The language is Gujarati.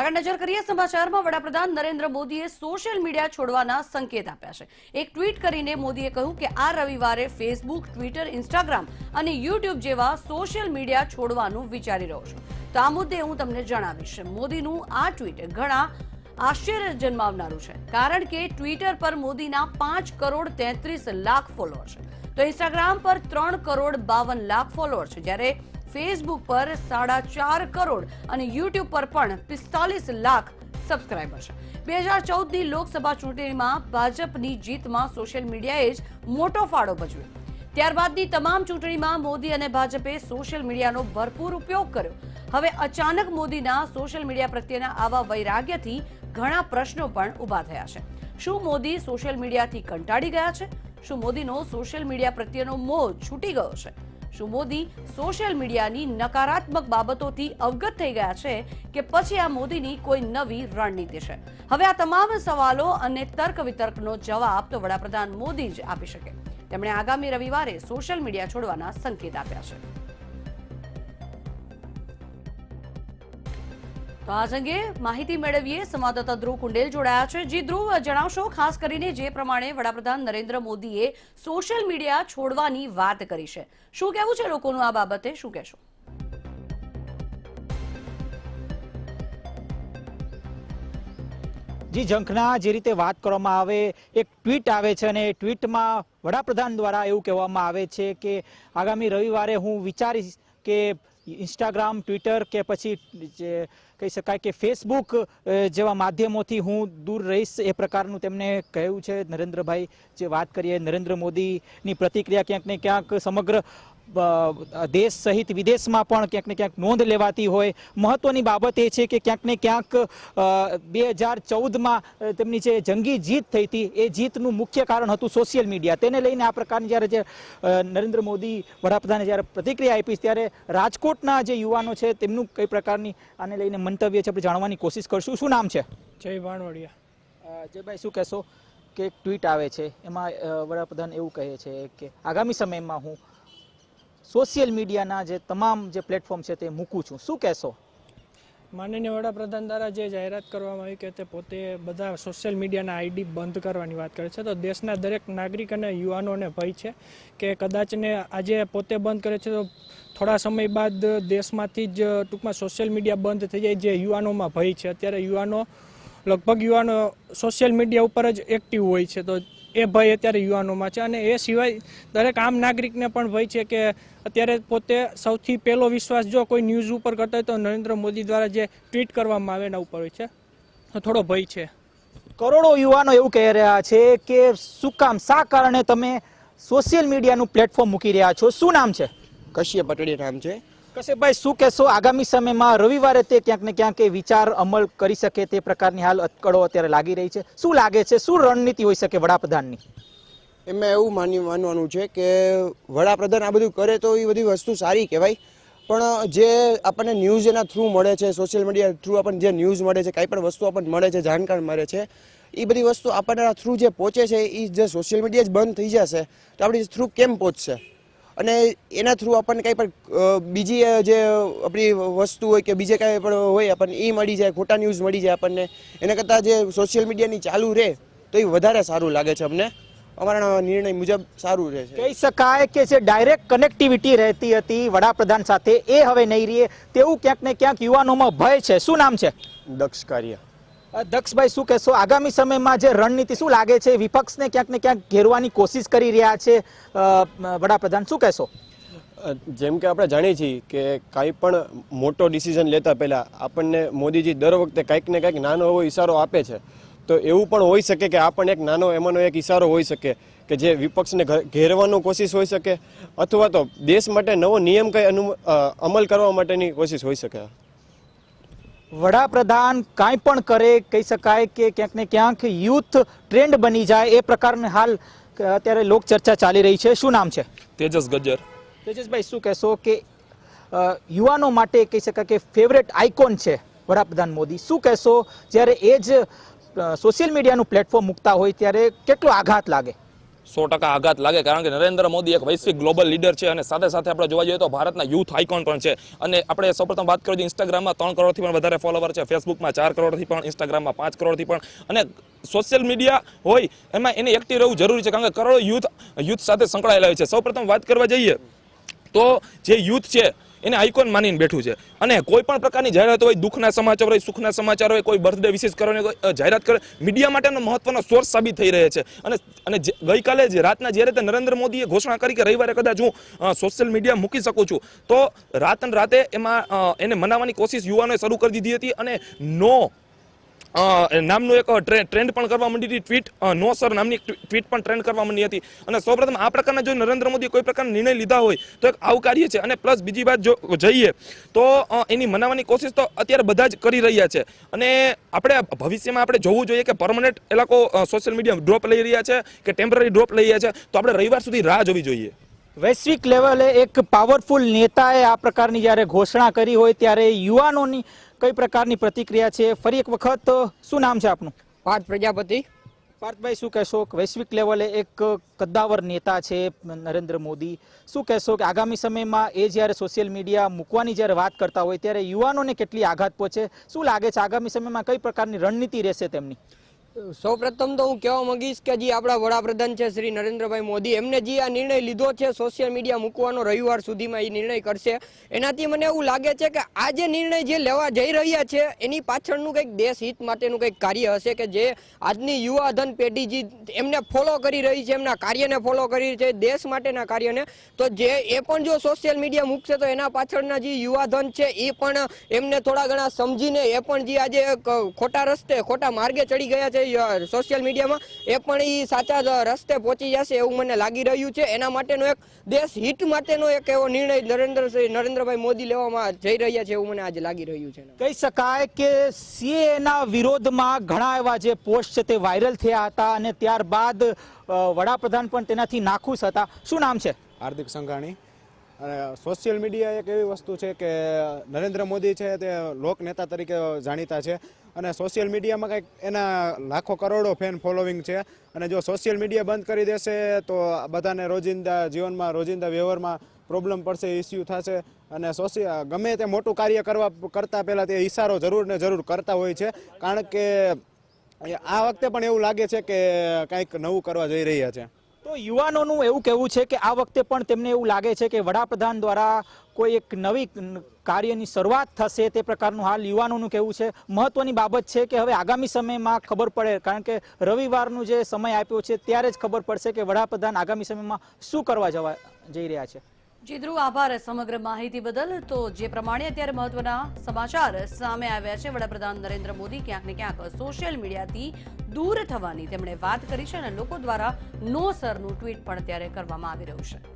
આગળ નજર કરીએ સમાચારમાં વડાપ્રધાન નરેન્દ્ર મોદીએ સોશિયલ મીડિયા છોડવાના સંકેત આપ્યા છે એક ટ્વીટ કરીને મોદીએ કહ્યું કે આ રવિવારે ફેસબુક ટ્વિટર ઇન્સ્ટાગ્રામ અને યુટ્યુબ જેવા સોશિયલ મીડિયા છોડવાનું વિચારી રહ્યો છું તો આ મુદ્દે હું તમને જણાવીશ મોદીનું આ ટ્વીટ ઘણા આશ્ચર્ય જન્માવનારું છે કારણ કે ટ્વિટર પર મોદીના પાંચ કરોડ તેત્રીસ લાખ ફોલોઅર છે તો ઇન્સ્ટાગ્રામ પર ત્રણ કરોડ બાવન લાખ ફોલોઅર છે જ્યારે ફેસબુક પર સાડા ચાર કરોડ અને યુટ્યુબ પર પણ પિસ્તાલીસ લાખ સબસ્ક્રાઇબર છે બે હજાર ચૌદની લોકસભા ચૂંટણીમાં ભાજપની જીતમાં સોશિયલ મીડિયાએ જ મોટો ફાળો ભજવ્યો ત્યારબાદની તમામ ચૂંટણીમાં મોદી અને ભાજપે સોશિયલ મીડિયાનો ભરપૂર ઉપયોગ કર્યો હવે અચાનક મોદીના સોશિયલ મીડિયા પ્રત્યેના આવા વૈરાગ્યથી ઘણા પ્રશ્નો પણ ઊભા થયા છે શું મોદી સોશિયલ મીડિયાથી કંટાળી ગયા છે શું મોદીનો સોશિયલ મીડિયા પ્રત્યેનો મોહ છૂટી ગયો છે શું મોદી સોશિયલ મીડિયાની નકારાત્મક બાબતોથી અવગત થઈ ગયા છે કે પછી આ મોદીની કોઈ નવી રણનીતિ છે હવે આ તમામ સવાલો અને તર્ક વિતર્કનો જવાબ તો વડાપ્રધાન મોદી જ આપી શકે તેમણે આગામી રવિવારે સોશિયલ મીડિયા છોડવાના સંકેત આપ્યા છે તો આ અંગે માહિતી મેળવીએ સંવાદદાતા ધ્રુવ કુંડેલ જોડાયા છે જી ધ્રુવ જણાવશો ખાસ કરીને જે પ્રમાણે વડાપ્રધાન નરેન્દ્ર મોદીએ સોશિયલ મીડિયા છોડવાની વાત કરી છે શું કહેવું છે લોકોનું આ બાબતે શું કહેશો જી ઝંખના જે રીતે વાત કરવામાં આવે એક ટ્વીટ આવે છે અને ટ્વીટમાં વડાપ્રધાન દ્વારા એવું કહેવામાં આવે છે કે આગામી રવિવારે હું વિચારીશ કે ઇન્સ્ટાગ્રામ ટ્વિટર કે પછી કહી શકાય કે ફેસબુક જેવા માધ્યમોથી હું દૂર રહીશ એ પ્રકારનું તેમને કહ્યું છે નરેન્દ્રભાઈ જે વાત કરીએ નરેન્દ્ર મોદીની પ્રતિક્રિયા ક્યાંક ને ક્યાંક સમગ્ર દેશ સહિત વિદેશમાં પણ ક્યાંક ને ક્યાંક નોંધ લેવાતી હોય મહત્વની બાબત એ છે કે ક્યાંક ને ક્યાંક બે હજાર ચૌદમાં તેમની જે જંગી જીત થઈ હતી એ જીતનું મુખ્ય કારણ હતું સોશિયલ મીડિયા તેને લઈને આ પ્રકારની જ્યારે જે નરેન્દ્ર મોદી વડાપ્રધાને જ્યારે પ્રતિક્રિયા આપી ત્યારે રાજકોટના જે યુવાનો છે તેમનું કઈ પ્રકારની આને લઈને મંતવ્ય છે આપણે જાણવાની કોશિશ કરશું શું નામ છે જય ભાણવડિયા જયભાઈ શું કહેશો કે ટ્વીટ આવે છે એમાં વડાપ્રધાન એવું કહે છે કે આગામી સમયમાં હું સોશિયલ મીડિયાના જે તમામ જે પ્લેટફોર્મ છે તે મૂકું છું શું કહેશો માનનીય વડાપ્રધાન દ્વારા જે જાહેરાત કરવામાં આવી કે તે પોતે બધા સોશિયલ મીડિયાના આઈડી બંધ કરવાની વાત કરે છે તો દેશના દરેક નાગરિક અને યુવાનોને ભય છે કે કદાચને આજે પોતે બંધ કરે છે તો થોડા સમય બાદ દેશમાંથી જ ટૂંકમાં સોશિયલ મીડિયા બંધ થઈ જાય જે યુવાનોમાં ભય છે અત્યારે યુવાનો લગભગ યુવાનો સોશિયલ મીડિયા ઉપર જ એક્ટિવ હોય છે તો એ ભય અત્યારે યુવાનોમાં છે અને એ સિવાય દરેક આમ નાગરિકને પણ ભય છે કે અત્યારે પોતે સૌથી પહેલો વિશ્વાસ જો કોઈ ન્યૂઝ ઉપર કરતા હોય તો નરેન્દ્ર મોદી દ્વારા જે ટ્વીટ કરવામાં આવે એના ઉપર હોય છે તો થોડો ભય છે કરોડો યુવાનો એવું કહી રહ્યા છે કે શું કામ શા કારણે તમે સોશિયલ મીડિયાનું પ્લેટફોર્મ મૂકી રહ્યા છો શું નામ છે કશ્યપ પટડી નામ છે કશ્યપભાઈ શું કહેશો આગામી સમયમાં રવિવારે તે ક્યાંક ને ક્યાંક વિચાર અમલ કરી શકે તે પ્રકારની હાલ અટકળો અત્યારે લાગી રહી છે શું લાગે છે શું રણનીતિ હોઈ શકે વડાપ્રધાનની એમાં એવું માની માનવાનું છે કે વડાપ્રધાન આ બધું કરે તો એ બધી વસ્તુ સારી કહેવાય પણ જે આપણને ન્યૂઝ એના થ્રુ મળે છે સોશિયલ મીડિયા થ્રુ આપણને જે ન્યૂઝ મળે છે કંઈ પણ વસ્તુ આપણને મળે છે જાણકાર મળે છે એ બધી વસ્તુ આપણને થ્રુ જે પહોંચે છે એ જે સોશિયલ મીડિયા જ બંધ થઈ જશે તો આપણી થ્રુ કેમ પહોંચશે અને એના થ્રુ આપણને કંઈ પણ બીજી જે આપણી વસ્તુ હોય કે બીજે કાંઈ પણ હોય આપણને એ મળી જાય ખોટા ન્યૂઝ મળી જાય આપણને એના કરતાં જે સોશિયલ મીડિયાની ચાલુ રહે તો એ વધારે સારું લાગે છે અમને અમારા નિર્ણય મુજબ સારું રહે છે કહી શકાય કે જે ડાયરેક્ટ કનેક્ટિવિટી રહેતી હતી વડાપ્રધાન સાથે એ હવે નહીં રહે તેવું ક્યાંક ને ક્યાંક યુવાનોમાં ભય છે શું નામ છે દક્ષ કાર્ય દક્ષભાઈ શું કહેશો આગામી સમયમાં જે રણનીતિ શું લાગે છે વિપક્ષને ક્યાંક ને ક્યાંક ઘેરવાની કોશિશ કરી રહ્યા છે વડાપ્રધાન શું કહેશો જેમ કે આપણે જાણીએ છીએ કે કાંઈ પણ મોટો ડિસિઝન લેતા પહેલાં આપણને મોદીજી દર વખતે કાંઈક ને કાંઈક નાનો એવો ઇશારો આપે છે તો એવું પણ હોઈ શકે કે આ પણ એક નાનો એમાંનો એક ઇશારો હોઈ શકે કે જે વિપક્ષને ઘેરવાનો કોશિશ હોઈ શકે અથવા તો દેશ માટે નવો નિયમ કંઈ અનુ અમલ કરવા માટેની કોશિશ હોઈ શકે વડાપ્રધાન કાંઈ પણ કરે કહી શકાય કે ક્યાંક ને ક્યાંક યુથ ટ્રેન્ડ બની જાય એ પ્રકારને હાલ અત્યારે લોક ચર્ચા ચાલી રહી છે શું નામ છે તેજસ ગજ્જર તેજસભાઈ શું કહેશો કે યુવાનો માટે કહી શકાય કે ફેવરેટ આઇકોન છે વડાપ્રધાન મોદી શું કહેશો જ્યારે એ જ સોશિયલ મીડિયાનું પ્લેટફોર્મ મૂકતા હોય ત્યારે કેટલો આઘાત લાગે સો ટકા આઘાત લાગે કારણ કે નરેન્દ્ર મોદી એક વૈશ્વિક ગ્લોબલ લીડર છે અને સાથે સાથે આપણે જોવા જઈએ તો ભારતના યુથ આઇકોન પણ છે અને આપણે સૌપ્રથમ વાત કરીએ તો ઇન્સ્ટાગ્રામમાં ત્રણ કરોડથી પણ વધારે ફોલોવર છે ફેસબુકમાં ચાર કરોડથી પણ ઇન્સ્ટાગ્રામમાં પાંચ કરોડથી પણ અને સોશિયલ મીડિયા હોય એમાં એને એક્ટિવ રહેવું જરૂરી છે કારણ કે કરોડો યુથ યુથ સાથે સંકળાયેલા હોય છે સૌપ્રથમ વાત કરવા જઈએ તો જે યુથ છે એને આઇકોન માનીને બેઠું છે અને કોઈ પણ પ્રકારની જાહેરાત હોય દુઃખના સમાચાર હોય સુખના સમાચાર હોય કોઈ બર્થડે વિશેષ કરવાની જાહેરાત કરે મીડિયા માટેનો મહત્વનો સોર્સ સાબિત થઈ રહે છે અને અને ગઈકાલે જ રાતના જ્યારે નરેન્દ્ર મોદીએ ઘોષણા કરી કે રવિવારે કદાચ હું સોશિયલ મીડિયા મૂકી શકું છું તો રાત રાતે એમાં એને મનાવવાની કોશિશ યુવાનોએ શરૂ કરી દીધી હતી અને નો નામનું એક ટ્રેન્ડ પણ કરવા માંડી હતી ટ્વીટ નો સર નામની એક ટ્વીટ પણ ટ્રેન્ડ કરવા માંડી હતી અને સૌપ્રથમ આ પ્રકારના જો નરેન્દ્ર મોદી કોઈ પ્રકારના નિર્ણય લીધા હોય તો એક આવકાર્ય છે અને પ્લસ બીજી વાત જો જઈએ તો એની મનાવવાની કોશિશ તો અત્યારે બધા જ કરી રહ્યા છે અને આપણે ભવિષ્યમાં આપણે જોવું જોઈએ કે પરમનન્ટ એ લોકો સોશિયલ મીડિયા ડ્રોપ લઈ રહ્યા છે કે ટેમ્પરરી ડ્રોપ લઈ રહ્યા છે તો આપણે રવિવાર સુધી રાહ જોવી જોઈએ વૈશ્વિક લેવલે એક પાવરફુલ નેતાએ આ પ્રકારની જ્યારે ઘોષણા કરી હોય ત્યારે યુવાનોની કઈ પ્રકારની પ્રતિક્રિયા છે ફરી એક વખત શું નામ છે આપનું પાર્થ પ્રજાપતિ પાર્થભાઈ શું કહેશો વૈશ્વિક લેવલે એક કદ્દાવર નેતા છે નરેન્દ્ર મોદી શું કહેશો કે આગામી સમયમાં એ જ્યારે સોશિયલ મીડિયા મૂકવાની જ્યારે વાત કરતા હોય ત્યારે યુવાનોને કેટલી આઘાત પહોંચે શું લાગે છે આગામી સમયમાં કઈ પ્રકારની રણનીતિ રહેશે તેમની સૌપ્રથમ તો હું કહેવા માંગીશ કે જે આપણા વડાપ્રધાન છે શ્રી નરેન્દ્રભાઈ મોદી એમને જે આ નિર્ણય લીધો છે સોશિયલ મીડિયા મૂકવાનો રવિવાર સુધીમાં એ નિર્ણય કરશે એનાથી મને એવું લાગે છે કે આ જે નિર્ણય જે લેવા જઈ રહ્યા છે એની પાછળનું કંઈક દેશ હિત માટેનું કંઈક કાર્ય હશે કે જે આજની યુવાધન પેઢી જે એમને ફોલો કરી રહી છે એમના કાર્યને ફોલો કરી રહી છે દેશ માટેના કાર્યને તો જે એ પણ જો સોશિયલ મીડિયા મૂકશે તો એના પાછળના જે યુવાધન છે એ પણ એમને થોડા ઘણા સમજીને એ પણ જે આજે ખોટા રસ્તે ખોટા માર્ગે ચડી ગયા છે સોશિયલ મીડિયામાં એ પણ એ સાચા રસ્તે પહોંચી જશે એવું મને લાગી રહ્યું છે એના માટેનો એક દેશ હિત માટેનો એક એવો નિર્ણય નરેન્દ્ર નરેન્દ્રભાઈ મોદી લેવામાં જઈ રહ્યા છે એવું મને આજે લાગી રહ્યું છે કહી શકાય કે સીએના વિરોધમાં ઘણા એવા જે પોસ્ટ છે તે વાયરલ થયા હતા અને ત્યારબાદ વડાપ્રધાન પણ તેનાથી નાખુશ હતા શું નામ છે હાર્દિક સંઘાણી અને સોશિયલ મીડિયા એક એવી વસ્તુ છે કે નરેન્દ્ર મોદી છે તે લોકનેતા તરીકે જાણીતા છે અને સોશિયલ મીડિયામાં કંઈક એના લાખો કરોડો ફેન ફોલોવિંગ છે અને જો સોશિયલ મીડિયા બંધ કરી દેશે તો બધાને રોજિંદા જીવનમાં રોજિંદા વ્યવહારમાં પ્રોબ્લેમ પડશે ઇસ્યુ થશે અને સોશિયલ ગમે તે મોટું કાર્ય કરવા કરતાં પહેલાં તે ઇશારો જરૂર ને જરૂર કરતા હોય છે કારણ કે આ વખતે પણ એવું લાગે છે કે કંઈક નવું કરવા જઈ રહ્યા છે તો યુવાનોનું એવું કહેવું છે કે આ વખતે પણ તેમને એવું લાગે છે કે વડાપ્રધાન દ્વારા કોઈ એક નવી કાર્યની શરૂઆત થશે તે પ્રકારનું હાલ યુવાનોનું કહેવું છે મહત્વની બાબત છે કે હવે આગામી સમયમાં ખબર પડે કારણ કે રવિવારનું જે સમય આપ્યો છે ત્યારે જ ખબર પડશે કે વડાપ્રધાન આગામી સમયમાં શું કરવા જવા જઈ રહ્યા છે જીદ્રુ આભાર સમગ્ર માહિતી બદલ તો જે પ્રમાણે અત્યારે મહત્વના સમાચાર સામે આવ્યા છે વડાપ્રધાન નરેન્દ્ર મોદી ક્યાંક ક્યાંક સોશિયલ મીડિયાથી દૂર થવાની તેમણે વાત કરી છે અને લોકો દ્વારા નો સરનું ટ્વીટ પણ ત્યારે કરવામાં આવી રહ્યું છે